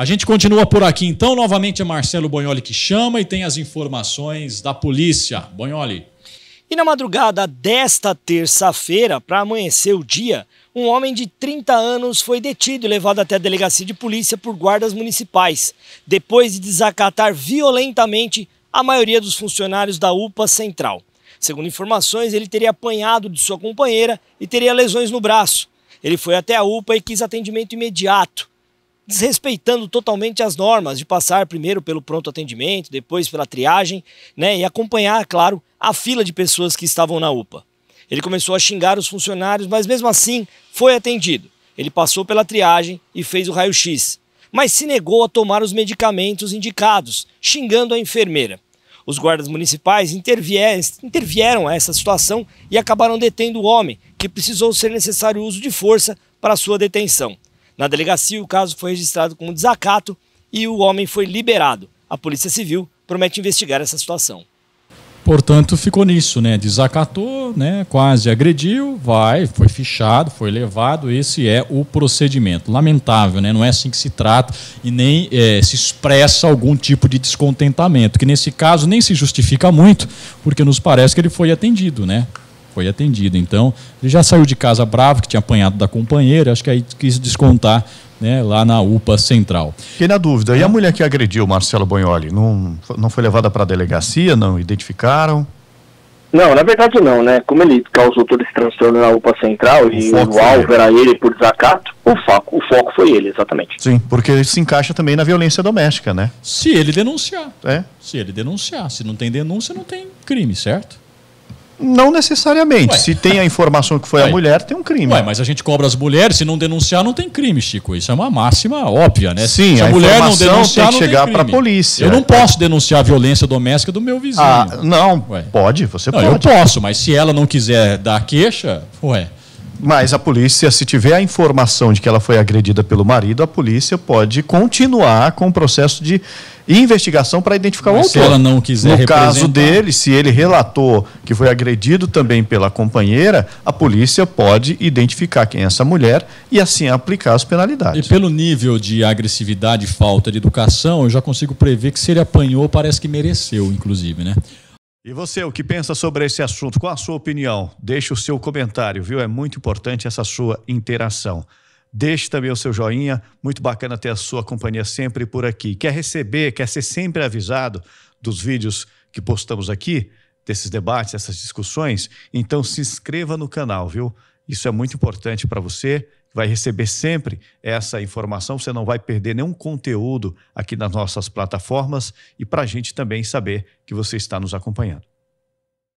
A gente continua por aqui então. Novamente é Marcelo Bonholi que chama e tem as informações da polícia. Bonholi. E na madrugada desta terça-feira, para amanhecer o dia, um homem de 30 anos foi detido e levado até a delegacia de polícia por guardas municipais, depois de desacatar violentamente a maioria dos funcionários da UPA Central. Segundo informações, ele teria apanhado de sua companheira e teria lesões no braço. Ele foi até a UPA e quis atendimento imediato desrespeitando totalmente as normas de passar primeiro pelo pronto atendimento, depois pela triagem, né, e acompanhar, claro, a fila de pessoas que estavam na UPA. Ele começou a xingar os funcionários, mas mesmo assim foi atendido. Ele passou pela triagem e fez o raio-x, mas se negou a tomar os medicamentos indicados, xingando a enfermeira. Os guardas municipais intervieram a essa situação e acabaram detendo o homem, que precisou ser necessário uso de força para sua detenção. Na delegacia, o caso foi registrado como desacato e o homem foi liberado. A Polícia Civil promete investigar essa situação. Portanto, ficou nisso, né? Desacatou, né? Quase agrediu, vai, foi fichado, foi levado. Esse é o procedimento. Lamentável, né? Não é assim que se trata e nem é, se expressa algum tipo de descontentamento, que nesse caso nem se justifica muito, porque nos parece que ele foi atendido, né? foi atendido. Então, ele já saiu de casa bravo, que tinha apanhado da companheira, acho que aí quis descontar né, lá na UPA Central. Fiquei na dúvida. E a mulher que agrediu Marcelo Bonholi, não, não foi levada para a delegacia? Não identificaram? Não, na verdade não, né? Como ele causou todo esse transtorno na UPA Central o e o alvo era ele por desacato, o foco, o foco foi ele, exatamente. Sim, porque ele se encaixa também na violência doméstica, né? Se ele denunciar. É? Se ele denunciar. Se não tem denúncia, não tem crime, certo? Não necessariamente. Ué. Se tem a informação que foi Ué. a mulher, tem um crime. Ué, mas a gente cobra as mulheres, se não denunciar, não tem crime, Chico. Isso é uma máxima óbvia, né? Sim, se a, a mulher não denunciar, tem que chegar para a polícia. Eu não posso denunciar a violência doméstica do meu vizinho. Ah, não, ué. pode, você não, pode. Eu posso, mas se ela não quiser dar queixa, ué. Mas a polícia, se tiver a informação de que ela foi agredida pelo marido, a polícia pode continuar com o processo de investigação para identificar Mas o autor. Se ela não quiser No caso dele, se ele relatou que foi agredido também pela companheira, a polícia pode identificar quem é essa mulher e assim aplicar as penalidades. E pelo nível de agressividade e falta de educação, eu já consigo prever que se ele apanhou, parece que mereceu, inclusive, né? E você, o que pensa sobre esse assunto? Qual a sua opinião? Deixe o seu comentário, viu? É muito importante essa sua interação. Deixe também o seu joinha, muito bacana ter a sua companhia sempre por aqui. Quer receber, quer ser sempre avisado dos vídeos que postamos aqui, desses debates, dessas discussões? Então se inscreva no canal, viu? Isso é muito importante para você, vai receber sempre essa informação, você não vai perder nenhum conteúdo aqui nas nossas plataformas e para a gente também saber que você está nos acompanhando.